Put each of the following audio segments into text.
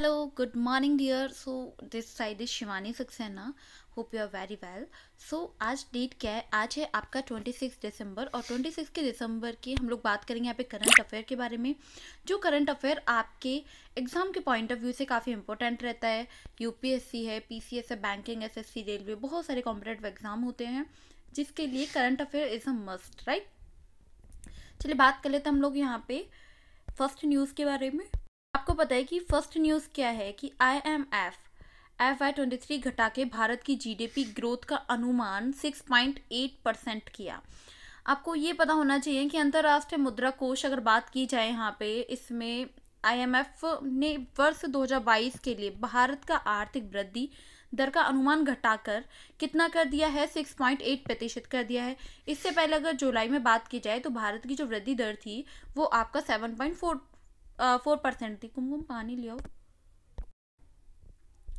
hello good morning dear so this side is Shivani Saxena hope you are very well so आज date क्या है आज है आपका 26 दिसंबर और 26 के दिसंबर की हम लोग बात करेंगे यहाँ पे करंट अफेयर के बारे में जो करंट अफेयर आपके एग्ज़ाम के पॉइंट ऑफ व्यू से काफ़ी इंपॉर्टेंट रहता है यूपीएससी है पीसीएस है बैंकिंग एस एस रेलवे बहुत सारे कॉम्पिटेटिव एग्ज़ाम होते हैं जिसके लिए current affair is a must right चलिए बात कर लेते हम लोग यहाँ पे फर्स्ट न्यूज़ के बारे में पता है कि फर्स्ट न्यूज़ क्या है कि I M F F I twenty three घटा के भारत की जीडीपी ग्रोथ का अनुमान सिक्स पॉइंट एट परसेंट किया आपको ये पता होना चाहिए कि अंतर्राष्ट्रीय मुद्रा कोष अगर बात की जाए यहाँ पे इसमें आईएमएफ ने वर्ष 2022 के लिए भारत का आर्थिक वृद्धि दर का अनुमान घटाकर कितना कर दिया है 6.8 प्रतिशत कर दिया है इससे पहले अगर जुलाई में बात की जाए तो भारत की जो वृद्धि दर थी वो आपका फोर फोर परसेंट थी कुमकुम पानी ले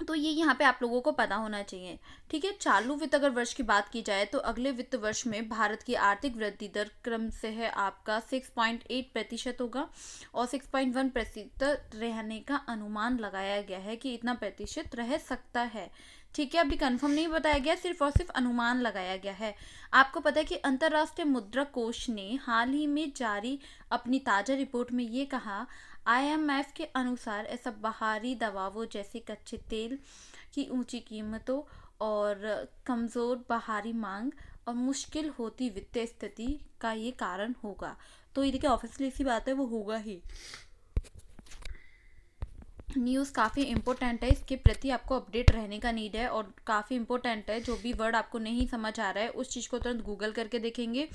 तो ये यहाँ पे आप लोगों को पता होना चाहिए ठीक है चालू वित्त अगर वर्ष की बात की जाए तो अगले वित्त वर्ष में भारत की आर्थिक वृद्धि दर क्रम से है आपका 6.8 प्रतिशत होगा और 6.1 प्रतिशत रहने का अनुमान लगाया गया है कि इतना प्रतिशत रह सकता है ठीक है अभी कंफर्म नहीं बताया गया सिर्फ और सिर्फ अनुमान लगाया गया है आपको पता है कि अंतर्राष्ट्रीय मुद्रा कोष ने हाल ही में जारी अपनी ताज़ा रिपोर्ट में ये कहा आईएमएफ के अनुसार ऐसा बाहरी दबावों जैसे कच्चे तेल की ऊंची कीमतों और कमज़ोर बाहरी मांग और मुश्किल होती वित्तीय स्थिति का ये कारण होगा तो ये देखिए ऑफिसली इसी बात है वो होगा ही न्यूज़ काफ़ी इम्पोर्टेंट है इसके प्रति आपको अपडेट रहने का नीड है और काफ़ी इम्पोर्टेंट है जो भी वर्ड आपको नहीं समझ आ रहा है उस चीज़ को तुरंत गूगल करके देखेंगे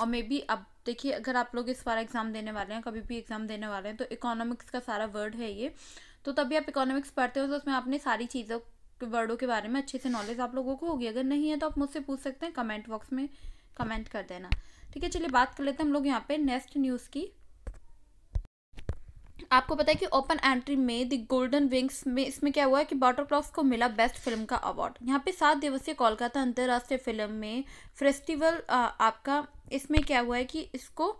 और मे बी अब देखिए अगर आप लोग इस बार एग्ज़ाम देने वाले हैं कभी भी एग्ज़ाम देने वाले हैं तो इकोनॉमिक्स का सारा वर्ड है ये तो तभी आप इकोनॉमिक्स पढ़ते हो तो उसमें आपने सारी चीज़ों के वर्डों के बारे में अच्छे से नॉलेज आप लोगों को होगी अगर नहीं है तो आप मुझसे पूछ सकते हैं कमेंट बॉक्स में कमेंट कर देना ठीक है चलिए बात कर लेते हैं हम लोग यहाँ पे नेक्स्ट न्यूज़ की आपको पता है कि ओपन एंट्री में द गोल्डन विंग्स में इसमें क्या हुआ है कि बॉटरक्रॉफ्ट को मिला बेस्ट फिल्म का अवार्ड यहाँ पे सात दिवसीय कोलकाता अंतर्राष्ट्रीय फिल्म में फेस्टिवल आपका इसमें क्या हुआ है कि इसको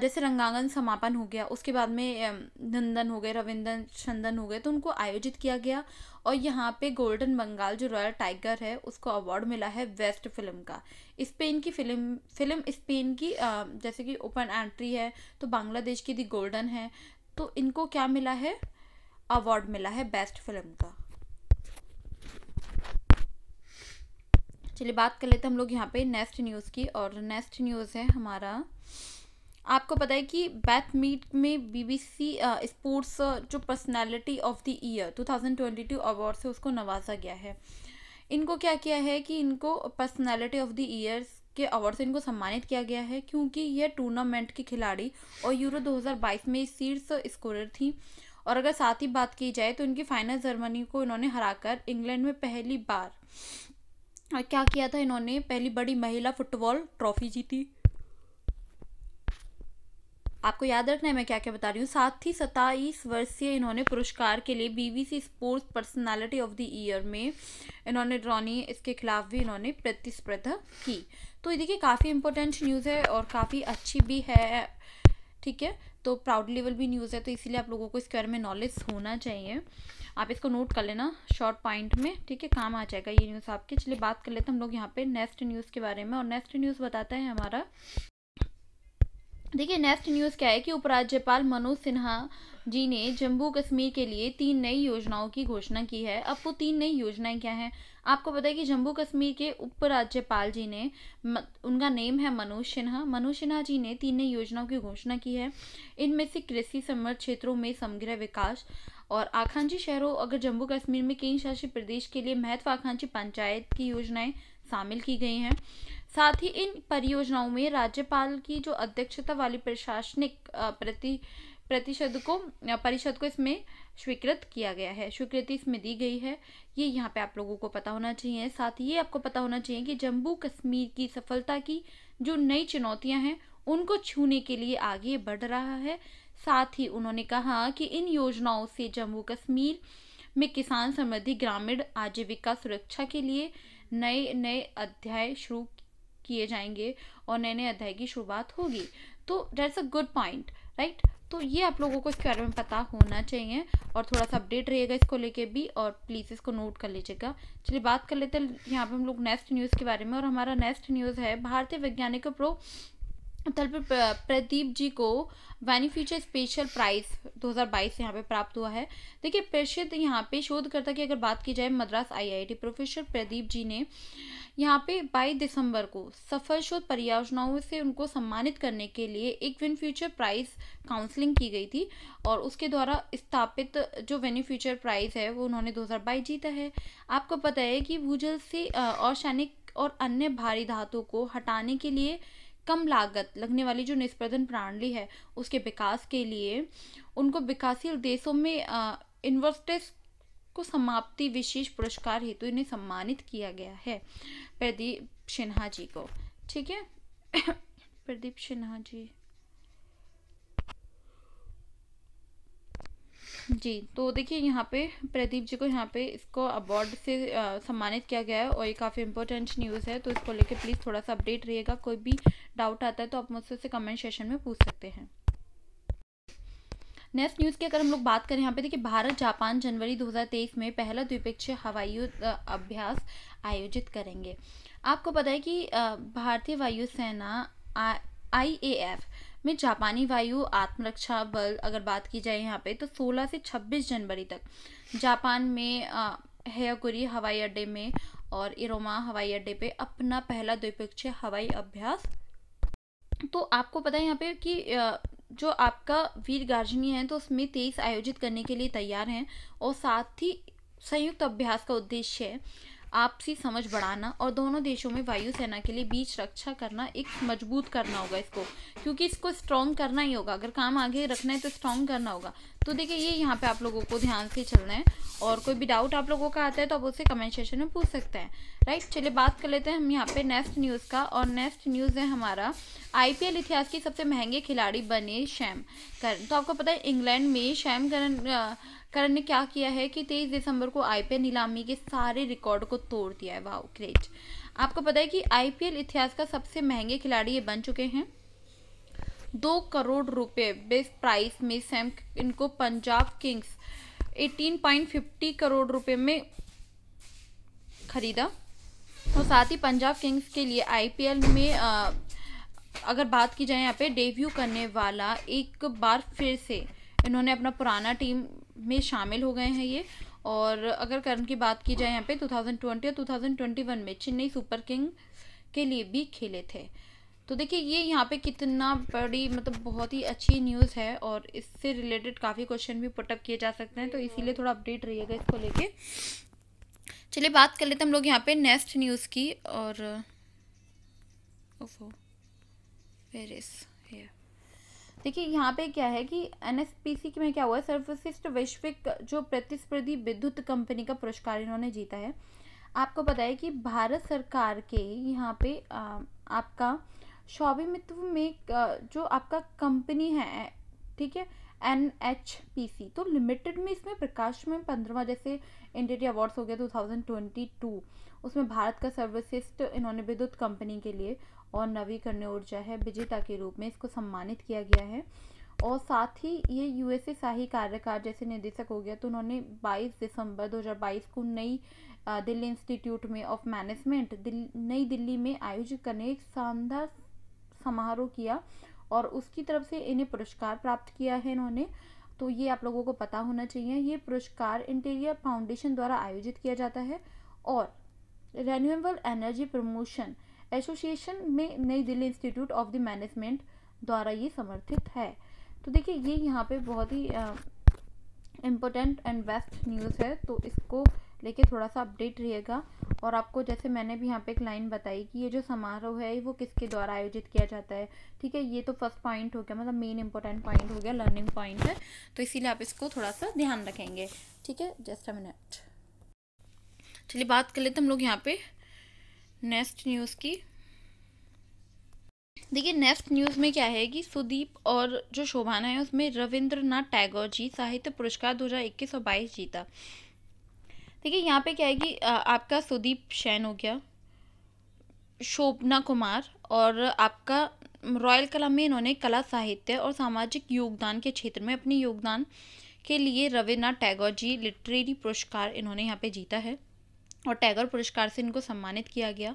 जैसे रंगांगन समापन हो गया उसके बाद में नंदन हो गए रविंदन चंदन हो गए तो उनको आयोजित किया गया और यहाँ पे गोल्डन बंगाल जो रॉयल टाइगर है उसको अवार्ड मिला है बेस्ट फिल्म का स्पेन की फिल्म फिल्म स्पेन की जैसे कि ओपन एंट्री है तो बांग्लादेश की दी गोल्डन है तो इनको क्या मिला है अवार्ड मिला है बेस्ट फिल्म का चलिए बात कर लेते हैं हम लोग यहाँ पे नेक्स्ट न्यूज़ की और नेक्स्ट न्यूज़ है हमारा आपको पता है कि बैथ मीट में बीबीसी स्पोर्ट्स जो personality of the year 2022 award से उसको नवाजा गया है इनको क्या किया है कि इनको पर्सनालिटी ऑफ द ईयर्स के अवार्ड से इनको सम्मानित किया गया है क्योंकि ये टूर्नामेंट की खिलाड़ी और यूरो 2022 में शीर्ष स्कोरर थी और अगर साथ ही बात की जाए तो इनकी फाइनल जर्मनी को इन्होंने हराकर इंग्लैंड में पहली बार क्या किया था इन्होंने पहली बड़ी महिला फुटबॉल ट्रॉफी जीती आपको याद रखना है मैं क्या क्या बता रही हूँ साथ ही सत्ताईस वर्षीय इन्होंने पुरस्कार के लिए BBC sports personality of the year में इन्होंने रॉनी इसके खिलाफ भी इन्होंने प्रतिस्पर्धा की तो ये देखिए काफ़ी इंपॉर्टेंट न्यूज़ है और काफ़ी अच्छी भी है ठीक है तो प्राउड लेवल भी न्यूज़ है तो इसीलिए आप लोगों को इसके बारे में नॉलेज होना चाहिए आप इसको नोट कर लेना शॉर्ट पॉइंट में ठीक है काम आ जाएगा ये न्यूज़ आपके चलिए बात कर लेते हैं हम लोग यहाँ पे नेक्स्ट न्यूज़ के बारे में और नेक्स्ट न्यूज़ बताते हैं हमारा देखिए नेक्स्ट न्यूज़ क्या है कि उपराज्यपाल मनोज सिन्हा जी ने जम्मू कश्मीर के लिए तीन नई योजनाओं की घोषणा की है अब वो तीन नई योजनाएं क्या हैं आपको पता है कि जम्मू कश्मीर के उपराज्यपाल जी ने उनका नेम है मनोज सिन्हा मनोज सिन्हा जी ने तीन नई योजनाओं की घोषणा की है इनमें से कृषि समर्थ क्षेत्रों में समग्र विकास और आकांक्षी शहरों अगर जम्मू कश्मीर में केंद्र शासित प्रदेश के लिए महत्वाकांक्षी पंचायत की योजनाएँ शामिल की गई हैं साथ ही इन परियोजनाओं में राज्यपाल की जो अध्यक्षता वाली प्रशासनिक प्रति प्रतिशत को परिषद को इसमें स्वीकृत किया गया है स्वीकृति इसमें दी गई है ये यहाँ पे आप लोगों को पता होना चाहिए साथ ही ये आपको पता होना चाहिए कि जम्मू कश्मीर की सफलता की जो नई चुनौतियां हैं उनको छूने के लिए आगे बढ़ रहा है साथ ही उन्होंने कहा कि इन योजनाओं से जम्मू कश्मीर में किसान समृद्धि ग्रामीण आजीविका सुरक्षा के लिए नए नए अध्याय शुरू किए जाएंगे और नए नए अध्याय की शुरुआत होगी तो that's a good point right तो ये आप लोगों को इसके बारे में पता होना चाहिए और थोड़ा सा अपडेट रहेगा इसको लेके भी और प्लीज़ इसको नोट कर लीजिएगा चलिए बात कर लेते हैं यहाँ पे हम लोग नेक्स्ट न्यूज़ के बारे में और हमारा नेक्स्ट न्यूज़ है भारतीय वैज्ञानिकों प्रो पर प्रदीप जी को वैनी फ्यूचर स्पेशल प्राइज 2022 से यहाँ पे प्राप्त हुआ है देखिए प्रसिद्ध यहाँ पे शोधकर्ता की अगर बात की जाए मद्रास आईआईटी प्रोफेसर प्रदीप जी ने यहाँ पे 22 दिसंबर को सफल शोध परियोजनाओं से उनको सम्मानित करने के लिए एक विन फ्यूचर प्राइज काउंसलिंग की गई थी और उसके द्वारा स्थापित जो वेन्यू फ्यूचर प्राइज है वो उन्होंने दो जीता है आपको पता है कि भूजल से औरशानिक और अन्य भारी धातु को हटाने के लिए कम लागत लगने वाली जो निष्प्रदन प्रणाली है उसके विकास के लिए उनको विकासशील देशों में इन्वर्स्टेस को समाप्ति विशेष पुरस्कार हेतु तो इन्हें सम्मानित किया गया है प्रदीप सिन्हा जी को ठीक है प्रदीप सिन्हा जी जी तो देखिए यहाँ पे प्रदीप जी को यहाँ पे इसको अवार्ड से सम्मानित किया गया है और ये काफ़ी इंपॉर्टेंट न्यूज़ है तो इसको लेके प्लीज़ थोड़ा सा अपडेट रहिएगा कोई भी डाउट आता है तो आप मुझसे उसे कमेंट सेशन में पूछ सकते हैं नेक्स्ट न्यूज़ की अगर हम लोग बात करें यहाँ पे देखिए भारत जापान जनवरी 2023 में पहला द्विपक्षीय हवाई अभ्यास आयोजित करेंगे आपको पता है कि भारतीय वायुसेना एफ में जापानी वायु आत्मरक्षा बल अगर बात की जाए यहाँ पे तो 16 से 26 जनवरी तक जापान में हेयाकुरी हवाई अड्डे में और इरोमा हवाई अड्डे पे अपना पहला द्विपक्षीय हवाई अभ्यास तो आपको पता है यहाँ पे कि जो आपका वीर गार्जनी है तो उसमें तेईस आयोजित करने के लिए तैयार हैं और साथ ही संयुक्त अभ्यास का उद्देश्य है आपसी समझ बढ़ाना और दोनों देशों में वायुसेना के लिए बीच रक्षा करना एक मजबूत करना होगा इसको क्योंकि इसको स्ट्रॉन्ग करना ही होगा अगर काम आगे रखना है तो स्ट्रॉन्ग करना होगा तो देखिए ये यहाँ पे आप लोगों को ध्यान से चलना है और कोई भी डाउट आप लोगों का आता है तो आप उसे कमेंट सेशन में पूछ सकते हैं राइट चलिए बात कर लेते हैं हम यहाँ पे नेक्स्ट न्यूज़ का और नेक्स्ट न्यूज़ है हमारा आईपीएल इतिहास के सबसे महंगे खिलाड़ी बने शैम करन तो आपको पता है इंग्लैंड में शैम करन करण ने क्या किया है कि तेईस दिसंबर को आईपीएल नीलामी के सारे रिकॉर्ड को तोड़ दिया है वाह ग्रेट आपको पता है कि आईपीएल इतिहास का सबसे महंगे खिलाड़ी ये बन चुके हैं दो करोड़ रुपए बेस प्राइस में सैम इनको पंजाब किंग्स 18.50 करोड़ रुपए में खरीदा और साथ ही पंजाब किंग्स के लिए आईपीएल में आ, अगर बात की जाए यहाँ पे डेब्यू करने वाला एक बार फिर से इन्होंने अपना पुराना टीम में शामिल हो गए हैं ये और अगर करण की बात की जाए यहाँ पे 2020 और 2021 में चेन्नई सुपर किंग के लिए भी खेले थे तो देखिए ये यहाँ पे कितना बड़ी मतलब बहुत ही अच्छी न्यूज़ है और इससे रिलेटेड काफ़ी क्वेश्चन भी पुटअप किए जा सकते हैं तो इसीलिए थोड़ा अपडेट रहिएगा इसको लेके चलिए बात कर लेते हम लोग यहाँ पे नेक्स्ट न्यूज़ की और ओफो वेरिस देखिए यहाँ पे क्या है कि एन की में क्या हुआ है सर्वश्रेष्ठ वैश्विक जो प्रतिस्पर्धी विद्युत कंपनी का पुरस्कार इन्होंने जीता है आपको पता है कि भारत सरकार के यहाँ पे आपका स्वामित्व में जो आपका कंपनी है ठीक है एन एच पी सी तो लिमिटेड में इसमें प्रकाश में पंद्रवा जैसे इंडिया अवार्ड्स हो गया टू थाउजेंड ट्वेंटी टू उसमें भारत का सर्वश्रेष्ठ इन्होंने विद्युत कंपनी के लिए और नवीकरण ऊर्जा है विजेता के रूप में इसको सम्मानित किया गया है और साथ ही ये यूएसए शाही कार्यकार जैसे निदेशक हो गया तो उन्होंने 22 दिसंबर 2022 को नई दिल्ली इंस्टीट्यूट में ऑफ मैनेजमेंट दिल, नई दिल्ली में आयोजित करने एक शानदार समारोह किया और उसकी तरफ से इन्हें पुरस्कार प्राप्त किया है इन्होंने तो ये आप लोगों को पता होना चाहिए ये पुरस्कार इंटीरियर फाउंडेशन द्वारा आयोजित किया जाता है और रेन्यूएबल एनर्जी प्रमोशन एसोसिएशन में Nai Delhi institute of the management द्वारा ये समर्थित है तो देखिए ये यहाँ पे बहुत ही इम्पोर्टेंट एंड बेस्ट न्यूज़ है तो इसको लेके थोड़ा सा अपडेट रहेगा और आपको जैसे मैंने भी यहाँ पे एक लाइन बताई कि ये जो समारोह है वो किसके द्वारा आयोजित किया जाता है ठीक है ये तो फर्स्ट पॉइंट हो गया मतलब मेन इंपॉर्टेंट पॉइंट हो गया लर्निंग पॉइंट है तो इसीलिए आप इसको थोड़ा सा ध्यान रखेंगे ठीक है जस्ट अ मिनट चलिए बात कर लेते हम लोग यहाँ पे नेक्स्ट न्यूज़ की देखिए नेक्स्ट न्यूज़ में क्या है कि सुदीप और जो शोभाना है उसमें रविंद्रनाथ टैगोर जी साहित्य पुरस्कार दो हज़ार इक्कीस और बाईस जीता देखिए यहाँ पे क्या है कि आपका सुदीप शैन हो गया शोभना कुमार और आपका रॉयल कला में इन्होंने कला साहित्य और सामाजिक योगदान के क्षेत्र में अपने योगदान के लिए रविन्द्रनाथ टैगोर जी लिटरेरी पुरस्कार इन्होंने यहाँ पे जीता है और टैगर पुरस्कार से इनको सम्मानित किया गया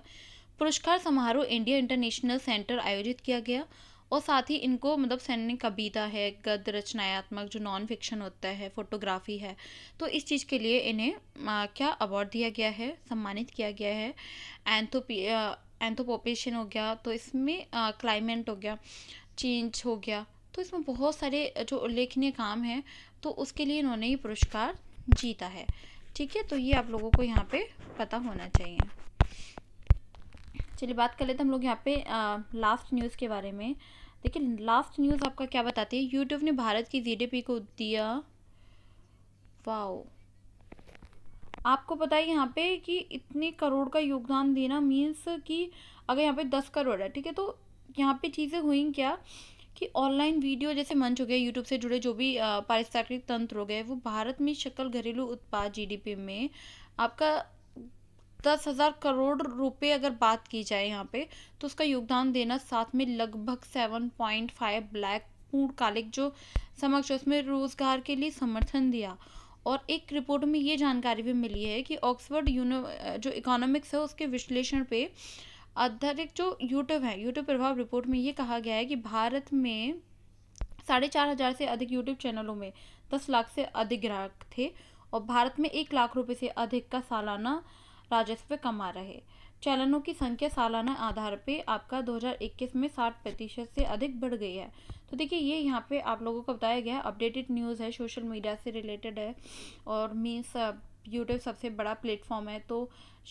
पुरस्कार समारोह इंडिया इंटरनेशनल सेंटर आयोजित किया गया और साथ ही इनको मतलब सैन्य कविता है गद्य रचनात्मक जो नॉन फिक्शन होता है फोटोग्राफी है तो इस चीज़ के लिए इन्हें आ, क्या अवार्ड दिया गया है सम्मानित किया गया है एंथोपी एंथोपोपेशन हो गया तो इसमें क्लाइमेट हो गया चेंज हो गया तो इसमें बहुत सारे जो उल्लेखनीय काम हैं तो उसके लिए इन्होंने ये पुरस्कार जीता है ठीक है तो ये आप लोगों को यहाँ पे पता होना चाहिए चलिए बात कर लेते हैं हम लोग यहाँ पे लास्ट न्यूज़ के बारे में देखिए लास्ट न्यूज़ आपका क्या बताती है यूट्यूब ने भारत की जी को दिया वाओ आपको पता है यहाँ पे कि इतने करोड़ का योगदान देना मीन्स कि अगर यहाँ पे दस करोड़ है ठीक है तो यहाँ पे चीज़ें हुई क्या कि ऑनलाइन वीडियो जैसे मंच हो गया यूट्यूब से जुड़े जो भी पारिस्थितिक तंत्र हो गए वो भारत में शकल घरेलू उत्पाद जीडीपी में आपका दस हज़ार करोड़ रुपए अगर बात की जाए यहाँ पे तो उसका योगदान देना साथ में लगभग सेवन पॉइंट फाइव ब्लैक पूर्णकालिक जो समक्ष उसमें रोजगार के लिए समर्थन दिया और एक रिपोर्ट में ये जानकारी भी मिली है कि ऑक्सफर्ड यूनि जो इकोनॉमिक्स है उसके विश्लेषण पर आधारित जो यूट्यूब है यूट्यूब प्रभाव रिपोर्ट में ये कहा गया है कि भारत में साढ़े चार हज़ार से अधिक यूट्यूब चैनलों में दस लाख से अधिक ग्राहक थे और भारत में एक लाख रुपए से अधिक का सालाना राजस्व कमा रहे चैनलों की संख्या सालाना आधार पे आपका 2021 में 60 प्रतिशत से अधिक बढ़ गई है तो देखिए ये यहाँ पे आप लोगों को बताया गया है अपडेटेड न्यूज़ है सोशल मीडिया से रिलेटेड है और मीन्स यूट्यूब सबसे बड़ा प्लेटफॉर्म है तो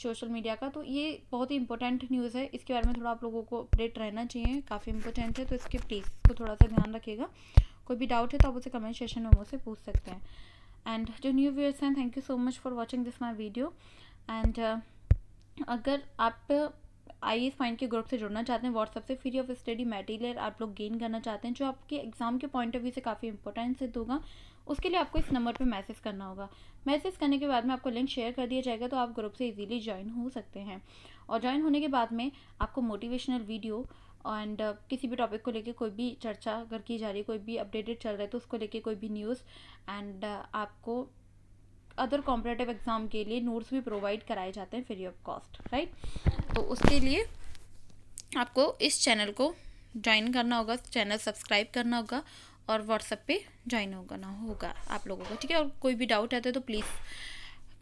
सोशल मीडिया का तो ये बहुत ही इंपॉर्टेंट न्यूज़ है इसके बारे में थोड़ा आप लोगों को अपडेट रहना चाहिए काफ़ी इंपॉर्टेंट है तो इसके प्लीज़ इसको थोड़ा सा ध्यान रखिएगा कोई भी डाउट है तो आप उसे कमेंट सेशन में मुझसे पूछ सकते हैं एंड जो न्यू व्यूअर्स हैं thank you so much for watching this my video and अगर आप आई एस फाइन के ग्रुप से जुड़ना चाहते हैं व्हाट्सअप से फ्री ऑफ स्टडी मटेरियल आप लोग गेन करना चाहते हैं जो आपके एग्ज़ाम के पॉइंट ऑफ व्यू से काफ़ी इंपॉर्टेंट सिद्ध होगा उसके लिए आपको इस नंबर पर मैसेज करना होगा मैसेज करने के बाद में आपको लिंक शेयर कर दिया जाएगा तो आप ग्रुप से इजीली ज्वाइन हो सकते हैं और ज्वाइन होने के बाद में आपको मोटिवेशनल वीडियो एंड uh, किसी भी टॉपिक को लेके कोई भी चर्चा अगर की जा रही है कोई भी अपडेटेड चल रहा है तो उसको लेके कोई भी न्यूज़ एंड uh, आपको अदर कॉम्पिटेटिव एग्ज़ाम के लिए नोट्स भी प्रोवाइड कराए जाते हैं फ्री ऑफ कॉस्ट राइट तो उसके लिए आपको इस चैनल को ज्वाइन करना होगा चैनल सब्सक्राइब करना होगा और व्हाट्सएप पे ज्वाइन होगा ना होगा आप लोगों का ठीक है और कोई भी डाउट आता है तो प्लीज़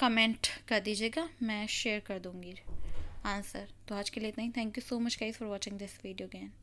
कमेंट कर दीजिएगा मैं शेयर कर दूँगी आंसर तो आज के लिए इतना ही thank you so much guys for watching this video gain